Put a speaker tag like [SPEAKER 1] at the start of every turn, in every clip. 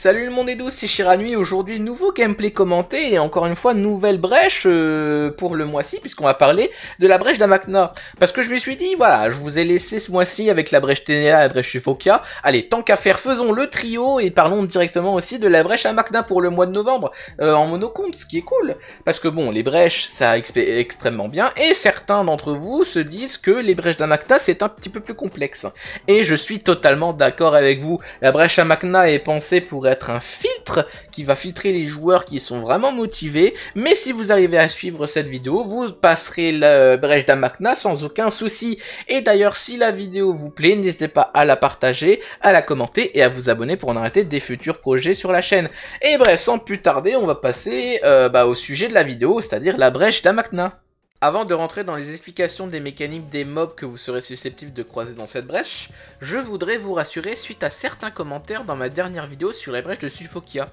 [SPEAKER 1] Salut le monde et douce, c'est Chiranui, aujourd'hui nouveau gameplay commenté et encore une fois nouvelle brèche euh, pour le mois-ci puisqu'on va parler de la brèche d'Amakna. Parce que je me suis dit, voilà, je vous ai laissé ce mois-ci avec la brèche Tenea et la brèche Sufokia. Allez, tant qu'à faire, faisons le trio et parlons directement aussi de la brèche Amakna pour le mois de novembre euh, en monocompte, ce qui est cool. Parce que bon, les brèches, ça a extrêmement bien et certains d'entre vous se disent que les brèches d'Amakna c'est un petit peu plus complexe. Et je suis totalement d'accord avec vous, la brèche Amakna est pensée pour être un filtre qui va filtrer les joueurs qui sont vraiment motivés. Mais si vous arrivez à suivre cette vidéo, vous passerez le brèche d'Amakna sans aucun souci. Et d'ailleurs, si la vidéo vous plaît, n'hésitez pas à la partager, à la commenter et à vous abonner pour en arrêter des futurs projets sur la chaîne. Et bref, sans plus tarder, on va passer euh, bah, au sujet de la vidéo, c'est-à-dire la brèche d'Amakna. Avant de rentrer dans les explications des mécaniques des mobs que vous serez susceptibles de croiser dans cette brèche, je voudrais vous rassurer suite à certains commentaires dans ma dernière vidéo sur les brèches de Sulfokia.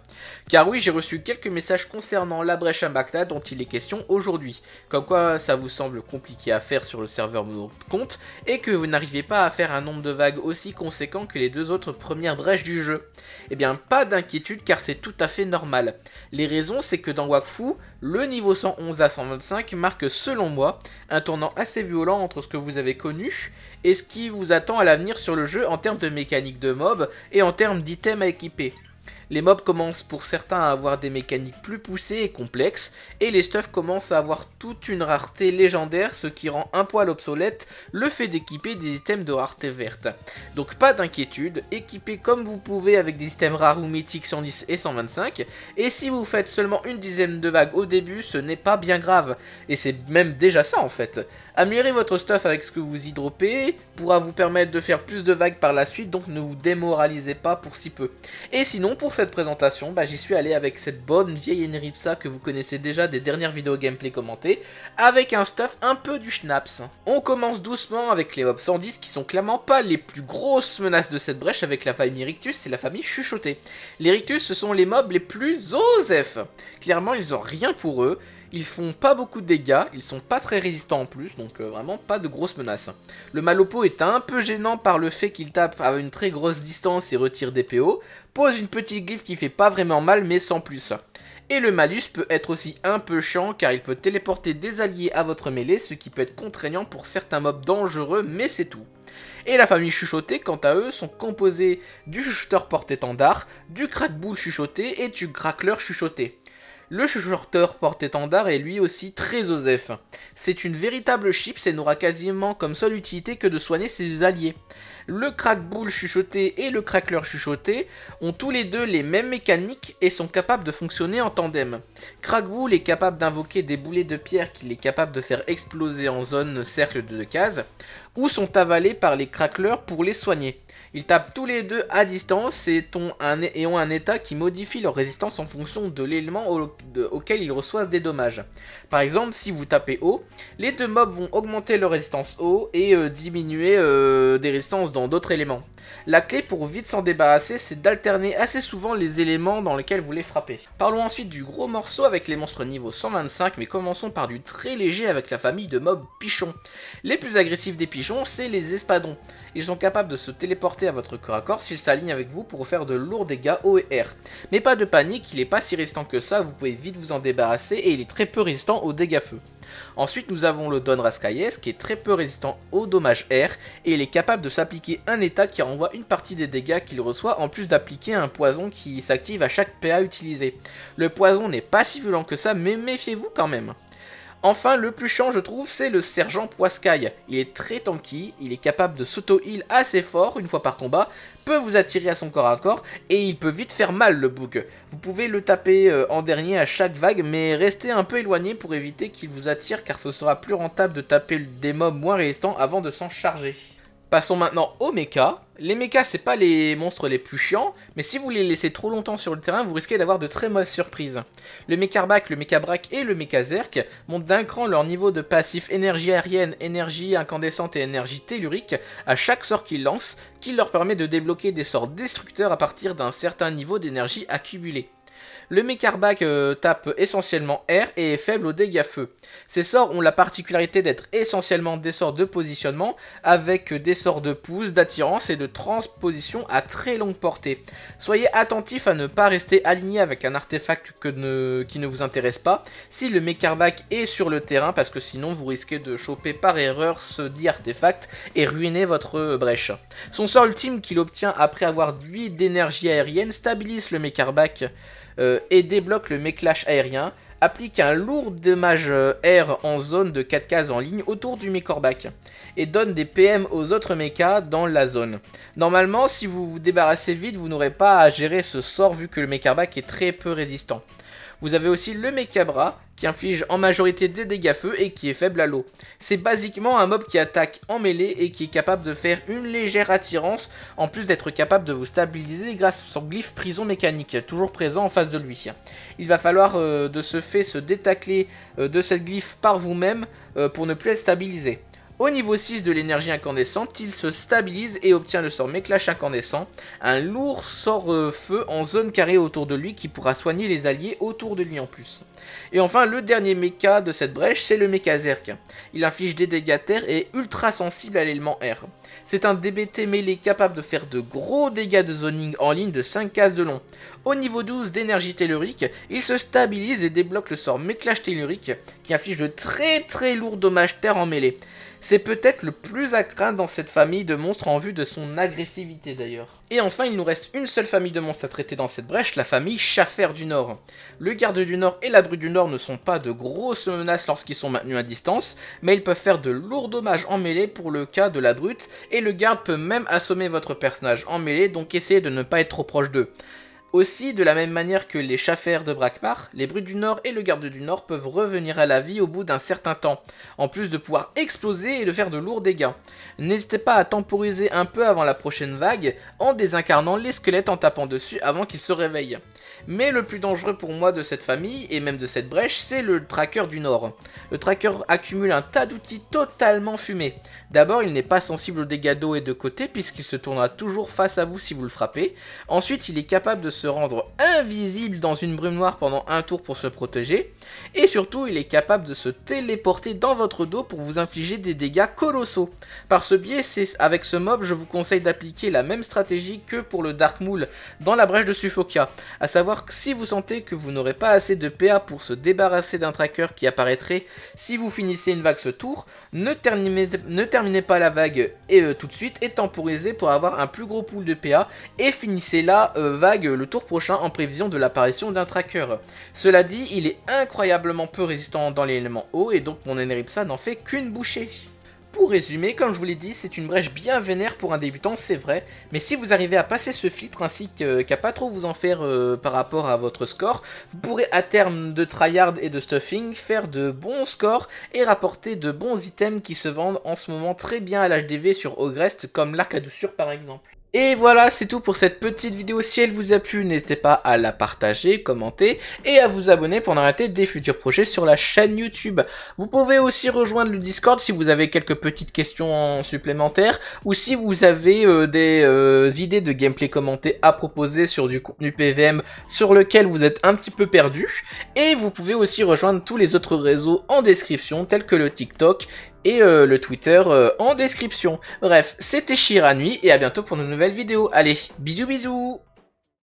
[SPEAKER 1] Car oui, j'ai reçu quelques messages concernant la brèche à Magda dont il est question aujourd'hui, comme quoi ça vous semble compliqué à faire sur le serveur mon compte, et que vous n'arrivez pas à faire un nombre de vagues aussi conséquent que les deux autres premières brèches du jeu. Eh bien, pas d'inquiétude car c'est tout à fait normal. Les raisons, c'est que dans Wakfu, le niveau 111 à 125 marque selon moi un tournant assez violent entre ce que vous avez connu et ce qui vous attend à l'avenir sur le jeu en termes de mécanique de mob et en termes d'items à équiper les mobs commencent pour certains à avoir des mécaniques plus poussées et complexes, et les stuff commencent à avoir toute une rareté légendaire, ce qui rend un poil obsolète le fait d'équiper des items de rareté verte. Donc pas d'inquiétude, équipez comme vous pouvez avec des items rares ou mythiques 110 et 125, et si vous faites seulement une dizaine de vagues au début, ce n'est pas bien grave, et c'est même déjà ça en fait. Améliorez votre stuff avec ce que vous y dropez, pourra vous permettre de faire plus de vagues par la suite, donc ne vous démoralisez pas pour si peu. Et sinon, pour cette présentation, bah, j'y suis allé avec cette bonne vieille Enripsa que vous connaissez déjà des dernières vidéos gameplay commentées, avec un stuff un peu du Schnaps. On commence doucement avec les mobs 110 qui sont clairement pas les plus grosses menaces de cette brèche avec la famille Rictus et la famille Chuchotée. Les Rictus, ce sont les mobs les plus OZEF. Clairement, ils ont rien pour eux, ils font pas beaucoup de dégâts, ils sont pas très résistants en plus, donc euh, vraiment pas de grosses menaces. Le Malopo est un peu gênant par le fait qu'il tape à une très grosse distance et retire des PO, pose une petite glyphe qui fait pas vraiment mal mais sans plus. Et le malus peut être aussi un peu chiant car il peut téléporter des alliés à votre mêlée, ce qui peut être contraignant pour certains mobs dangereux mais c'est tout. Et la famille chuchotée, quant à eux, sont composés du chuchoteur porte-étendard, du crackboule chuchoté et du Crackleur chuchoté. Le shorter porte-étendard est lui aussi très osef. C'est une véritable chips et n'aura quasiment comme seule utilité que de soigner ses alliés. Le crackbull chuchoté et le crackleur chuchoté ont tous les deux les mêmes mécaniques et sont capables de fonctionner en tandem. Crackbull est capable d'invoquer des boulets de pierre qu'il est capable de faire exploser en zone cercle de cases, ou sont avalés par les crackleurs pour les soigner. Ils tapent tous les deux à distance et ont un, état qui modifie leur résistance en fonction de l'élément auquel ils reçoivent des dommages. Par exemple, si vous tapez haut, les deux mobs vont augmenter leur résistance haut et euh, diminuer euh, des résistances dans d'autres éléments. La clé pour vite s'en débarrasser, c'est d'alterner assez souvent les éléments dans lesquels vous les frappez. Parlons ensuite du gros morceau avec les monstres niveau 125, mais commençons par du très léger avec la famille de mobs pichons. Les plus agressifs des pigeons, c'est les espadons. Ils sont capables de se téléporter à votre corps à corps s'ils s'alignent avec vous pour faire de lourds dégâts O et R. Mais pas de panique, il n'est pas si résistant que ça, vous pouvez vite vous en débarrasser et il est très peu résistant aux dégâts feu. Ensuite, nous avons le Don Raskayes qui est très peu résistant au dommage air et il est capable de s'appliquer un état qui renvoie une partie des dégâts qu'il reçoit en plus d'appliquer un poison qui s'active à chaque PA utilisé. Le poison n'est pas si violent que ça, mais méfiez-vous quand même. Enfin, le plus chiant, je trouve, c'est le sergent Poiscaille. Il est très tanky, il est capable de s'auto-heal assez fort une fois par combat, peut vous attirer à son corps à corps, et il peut vite faire mal le bouc. Vous pouvez le taper euh, en dernier à chaque vague, mais restez un peu éloigné pour éviter qu'il vous attire, car ce sera plus rentable de taper des mobs moins résistants avant de s'en charger. Passons maintenant aux mechas. Les mechas, c'est pas les monstres les plus chiants, mais si vous les laissez trop longtemps sur le terrain, vous risquez d'avoir de très mauvaises surprises. Le mecharbac, le mécabrac et le Mechazerk montent d'un cran leur niveau de passif énergie aérienne, énergie incandescente et énergie tellurique à chaque sort qu'ils lancent, qui leur permet de débloquer des sorts destructeurs à partir d'un certain niveau d'énergie accumulée. Le Mekarbac euh, tape essentiellement air et est faible aux dégâts feu. Ses sorts ont la particularité d'être essentiellement des sorts de positionnement, avec des sorts de pouce, d'attirance et de transposition à très longue portée. Soyez attentif à ne pas rester aligné avec un artefact que ne... qui ne vous intéresse pas, si le Mekarbac est sur le terrain, parce que sinon vous risquez de choper par erreur ce dit artefact et ruiner votre brèche. Son sort ultime qu'il obtient après avoir 8 d'énergie aérienne stabilise le Mekarbac. Euh, et débloque le méclash aérien, applique un lourd dommage euh, air en zone de 4 cases en ligne autour du mécorbac et donne des PM aux autres mechas dans la zone. Normalement, si vous vous débarrassez vite, vous n'aurez pas à gérer ce sort vu que le mécorbac est très peu résistant. Vous avez aussi le Mechabra qui inflige en majorité des dégâts feu et qui est faible à l'eau. C'est basiquement un mob qui attaque en mêlée et qui est capable de faire une légère attirance en plus d'être capable de vous stabiliser grâce à son glyphe prison mécanique toujours présent en face de lui. Il va falloir euh, de ce fait se détacler euh, de cette glyphe par vous-même euh, pour ne plus être stabilisé. Au niveau 6 de l'énergie incandescente, il se stabilise et obtient le sort Méclash incandescent, un lourd sort feu en zone carrée autour de lui qui pourra soigner les alliés autour de lui en plus. Et enfin, le dernier méca de cette brèche, c'est le méca Zerk. Il inflige des dégâts terre et est ultra sensible à l'élément R. C'est un DBT mêlé capable de faire de gros dégâts de zoning en ligne de 5 cases de long. Au niveau 12 d'énergie tellurique, il se stabilise et débloque le sort Méclash tellurique qui inflige de très très lourds dommages terre en mêlée. C'est peut-être le plus à craindre dans cette famille de monstres en vue de son agressivité d'ailleurs. Et enfin, il nous reste une seule famille de monstres à traiter dans cette brèche, la famille Chaffer du Nord. Le garde du Nord et la brute du Nord ne sont pas de grosses menaces lorsqu'ils sont maintenus à distance, mais ils peuvent faire de lourds dommages en mêlée pour le cas de la brute, et le garde peut même assommer votre personnage en mêlée, donc essayez de ne pas être trop proche d'eux. Aussi, de la même manière que les chaffaires de Brakmar, les bruits du Nord et le garde du Nord peuvent revenir à la vie au bout d'un certain temps, en plus de pouvoir exploser et de faire de lourds dégâts. N'hésitez pas à temporiser un peu avant la prochaine vague, en désincarnant les squelettes en tapant dessus avant qu'ils se réveillent. Mais le plus dangereux pour moi de cette famille, et même de cette brèche, c'est le tracker du Nord. Le tracker accumule un tas d'outils totalement fumés. D'abord, il n'est pas sensible aux dégâts d'eau et de côté, puisqu'il se tournera toujours face à vous si vous le frappez. Ensuite, il est capable de se rendre invisible dans une brume noire pendant un tour pour se protéger, et surtout il est capable de se téléporter dans votre dos pour vous infliger des dégâts colossaux. Par ce biais, c'est avec ce mob, je vous conseille d'appliquer la même stratégie que pour le Dark Mool dans la brèche de Suffoca, à savoir que si vous sentez que vous n'aurez pas assez de PA pour se débarrasser d'un tracker qui apparaîtrait si vous finissez une vague ce tour, ne terminez, ne terminez pas la vague et, euh, tout de suite et temporisez pour avoir un plus gros pool de PA et finissez la euh, vague le tour prochain en prévision de l'apparition d'un tracker. Cela dit, il est incroyablement peu résistant dans l'élément eau et donc mon Eneripsa n'en fait qu'une bouchée. Pour résumer, comme je vous l'ai dit, c'est une brèche bien vénère pour un débutant, c'est vrai, mais si vous arrivez à passer ce filtre ainsi qu'à pas trop vous en faire euh, par rapport à votre score, vous pourrez à terme de tryhard et de stuffing faire de bons scores et rapporter de bons items qui se vendent en ce moment très bien à l'HDV sur Ogrest comme l'arc à douceur par exemple. Et voilà, c'est tout pour cette petite vidéo. Si elle vous a plu, n'hésitez pas à la partager, commenter et à vous abonner pour n'arrêter des futurs projets sur la chaîne YouTube. Vous pouvez aussi rejoindre le Discord si vous avez quelques petites questions supplémentaires ou si vous avez euh, des euh, idées de gameplay commenté à proposer sur du contenu PVM sur lequel vous êtes un petit peu perdu. Et vous pouvez aussi rejoindre tous les autres réseaux en description tels que le TikTok et euh, le Twitter euh, en description. Bref, c'était Chira Nuit et à bientôt pour de nouvelles vidéos. Allez, bisous bisous